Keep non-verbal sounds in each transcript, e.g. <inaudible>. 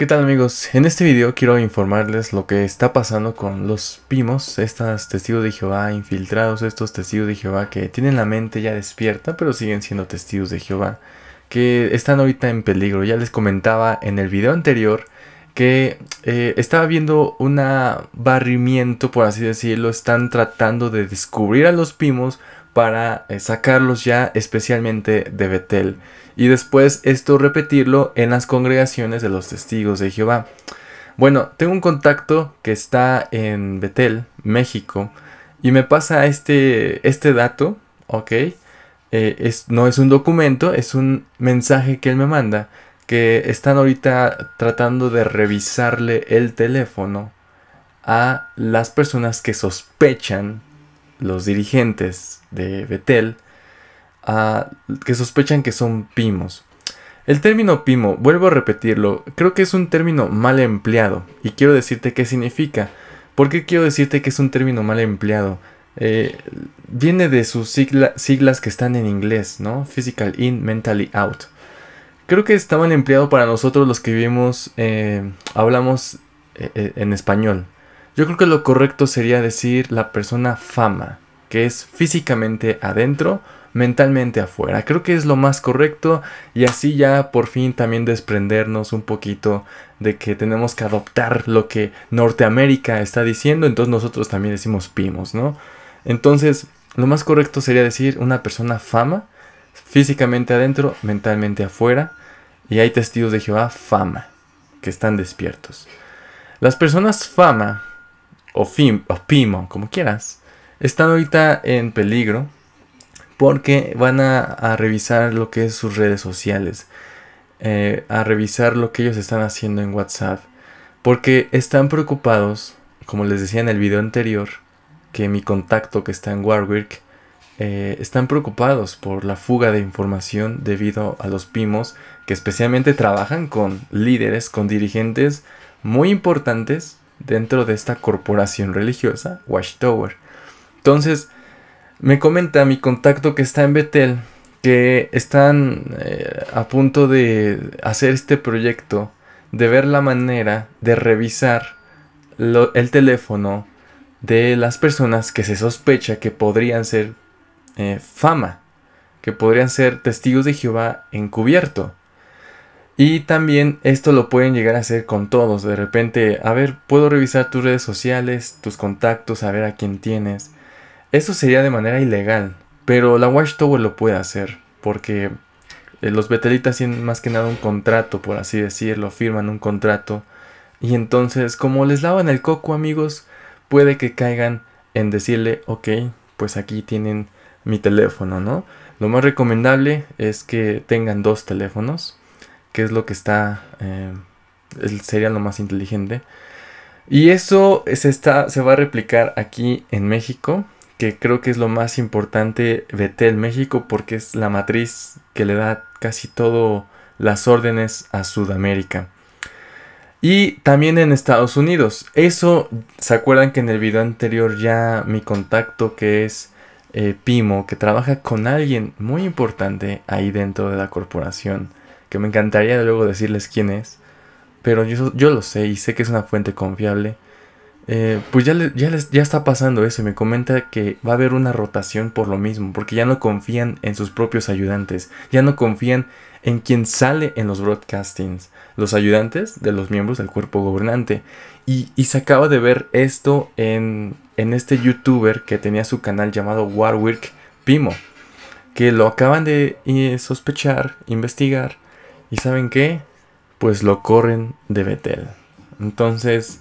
¿Qué tal amigos? En este video quiero informarles lo que está pasando con los pimos, estos testigos de Jehová infiltrados, estos testigos de Jehová que tienen la mente ya despierta pero siguen siendo testigos de Jehová, que están ahorita en peligro. Ya les comentaba en el video anterior que eh, estaba viendo un barrimiento, por así decirlo, están tratando de descubrir a los pimos para eh, sacarlos ya especialmente de Betel y después esto repetirlo en las congregaciones de los testigos de Jehová. Bueno, tengo un contacto que está en Betel, México, y me pasa este, este dato, ¿ok? Eh, es, no es un documento, es un mensaje que él me manda, que están ahorita tratando de revisarle el teléfono a las personas que sospechan los dirigentes de Betel ah, que sospechan que son pimos. El término pimo, vuelvo a repetirlo, creo que es un término mal empleado y quiero decirte qué significa. ¿Por qué quiero decirte que es un término mal empleado? Eh, viene de sus siglas que están en inglés, ¿no? Physical in, mentally out. Creo que está mal empleado para nosotros los que vivimos, eh, hablamos eh, en español. Yo creo que lo correcto sería decir la persona fama, que es físicamente adentro, mentalmente afuera. Creo que es lo más correcto y así ya por fin también desprendernos un poquito de que tenemos que adoptar lo que Norteamérica está diciendo, entonces nosotros también decimos pimos, ¿no? Entonces, lo más correcto sería decir una persona fama, físicamente adentro, mentalmente afuera, y hay testigos de Jehová fama, que están despiertos. Las personas fama o, Pimo, como quieras, están ahorita en peligro porque van a, revisar lo que es sus redes sociales, eh, a revisar lo que ellos están haciendo en WhatsApp, porque están preocupados, como les decía en el video anterior, que mi contacto que está en Warwick, eh, están preocupados por la fuga de información debido a los Pimos, que especialmente trabajan con líderes, con dirigentes muy importantes dentro de esta corporación religiosa, Watchtower. Entonces, me comenta mi contacto que está en Betel que están eh, a punto de hacer este proyecto, de ver la manera de revisar el teléfono de las personas que se sospecha que podrían ser eh, fama, que podrían ser testigos de Jehová encubierto. Y también esto lo pueden llegar a hacer con todos. De repente, a ver, puedo revisar tus redes sociales, tus contactos, a ver a quién tienes. Eso sería de manera ilegal. Pero la Watchtower lo puede hacer. Porque eh, los Betelitas tienen más que nada un contrato, por así decirlo. Firman un contrato. Y entonces, como les lavan el coco, amigos, puede que caigan en decirle, ok, pues aquí tienen mi teléfono, ¿no? Lo más recomendable es que tengan dos teléfonos qué es lo que está, eh, sería lo más inteligente. Y eso se, está, se va a replicar aquí en México, que creo que es lo más importante Betel México porque es la matriz que le da casi todo las órdenes a Sudamérica. Y también en Estados Unidos. Eso, ¿se acuerdan que en el video anterior ya mi contacto que es eh, Pimo, que trabaja con alguien muy importante ahí dentro de la corporación, que me encantaría luego decirles quién es, pero yo, yo lo sé y sé que es una fuente confiable. Eh, pues ya, ya, les, ya está pasando eso y me comenta que va a haber una rotación por lo mismo, porque ya no confían en sus propios ayudantes, ya no confían en quien sale en los broadcastings, los ayudantes de los miembros del cuerpo gobernante. Y, se acaba de ver esto en, este youtuber que tenía su canal llamado Warwick Pimo, que lo acaban de eh, sospechar, investigar ¿Y saben qué? Pues lo corren de Betel. Entonces,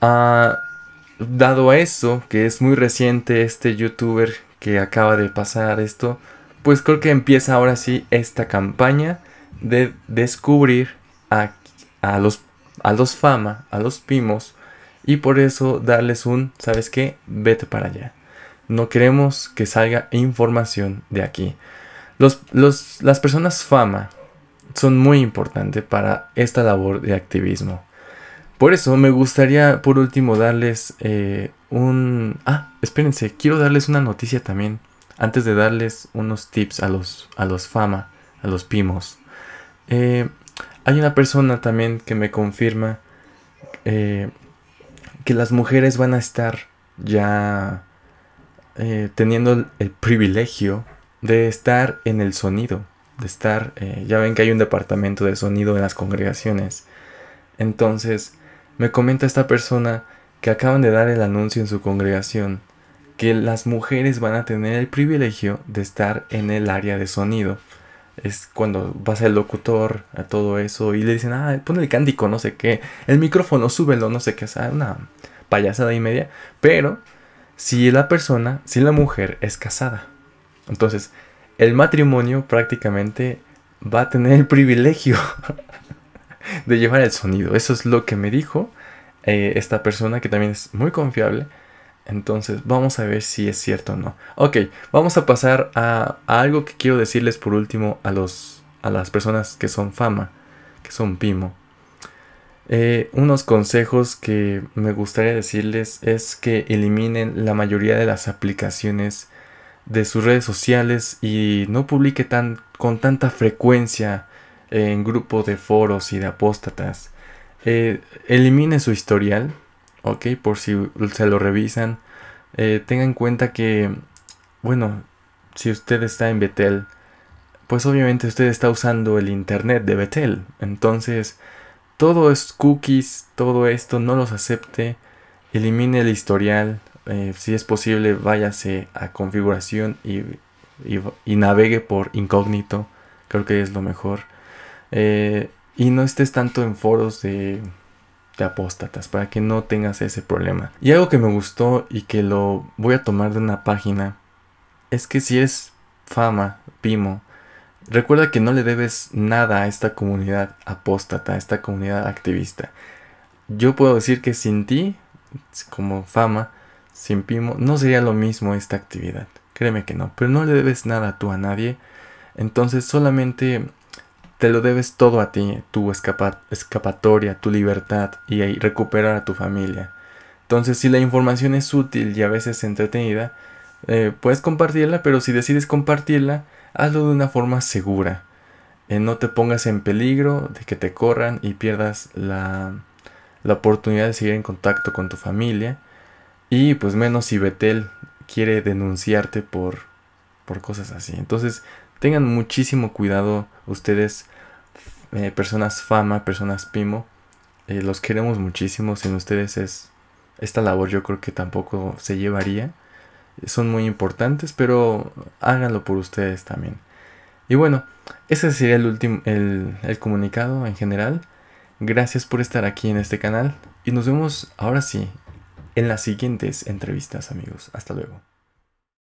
ah, dado a eso, que es muy reciente este youtuber que acaba de pasar esto, pues creo que empieza ahora sí esta campaña de descubrir a, a los, a los fama, a los pimos, y por eso darles un, ¿sabes qué? Vete para allá. No queremos que salga información de aquí. los, las personas fama, son muy importantes para esta labor de activismo. Por eso me gustaría por último darles eh, un... Ah, espérense, quiero darles una noticia también. Antes de darles unos tips a los, a los fama, a los pimos. Eh, hay una persona también que me confirma eh, que las mujeres van a estar ya teniendo el privilegio de estar en el sonido de estar, eh, ya ven que hay un departamento de sonido en las congregaciones. Entonces, me comenta esta persona que acaban de dar el anuncio en su congregación que las mujeres van a tener el privilegio de estar en el área de sonido. Es cuando vas el locutor, a todo eso, y le dicen, ah, pon el cántico, no sé qué, el micrófono, súbelo, no sé qué, es una payasada y media. Pero si la persona, si la mujer es casada, entonces el matrimonio prácticamente va a tener el privilegio <laughs> de llevar el sonido. Eso es lo que me dijo eh, esta persona que también es muy confiable. Entonces vamos a ver si es cierto o no. Ok, vamos a pasar a, algo que quiero decirles por último a, los, a las personas que son fama, que son pimo. Eh, unos consejos que me gustaría decirles es que eliminen la mayoría de las aplicaciones de sus redes sociales y no publique tan, con tanta frecuencia en grupos de foros y de apóstatas. Eh, elimine su historial, ¿ok? Por si se lo revisan. Eh, tenga en cuenta que, bueno, si usted está en Betel, pues obviamente usted está usando el Internet de Betel. Entonces, todo es cookies, todo esto no los acepte. Elimine el historial, eh, si es posible, váyase a configuración y, y, navegue por incógnito. Creo que es lo mejor. Eh, y no estés tanto en foros de, de apóstatas para que no tengas ese problema. Y algo que me gustó y que lo voy a tomar de una página es que si es fama, Pimo, recuerda que no le debes nada a esta comunidad apóstata, a esta comunidad activista. Yo puedo decir que sin ti, como fama, sin no sería lo mismo esta actividad. Créeme que no, pero no le debes nada tú a nadie. Entonces solamente te lo debes todo a ti, tu escapatoria, tu libertad y, recuperar a tu familia. Entonces si la información es útil y a veces entretenida, eh, puedes compartirla, pero si decides compartirla, hazlo de una forma segura. Eh, no te pongas en peligro de que te corran y pierdas la, la oportunidad de seguir en contacto con tu familia. Y pues menos si Betel quiere denunciarte por, por cosas así. Entonces tengan muchísimo cuidado ustedes, eh, personas fama, personas pimo. Eh, los queremos muchísimo. Sin ustedes es esta labor yo creo que tampoco se llevaría. Son muy importantes, pero háganlo por ustedes también. Y bueno, ese sería el último el, el comunicado en general. Gracias por estar aquí en este canal y nos vemos ahora sí en las siguientes entrevistas, amigos. Hasta luego.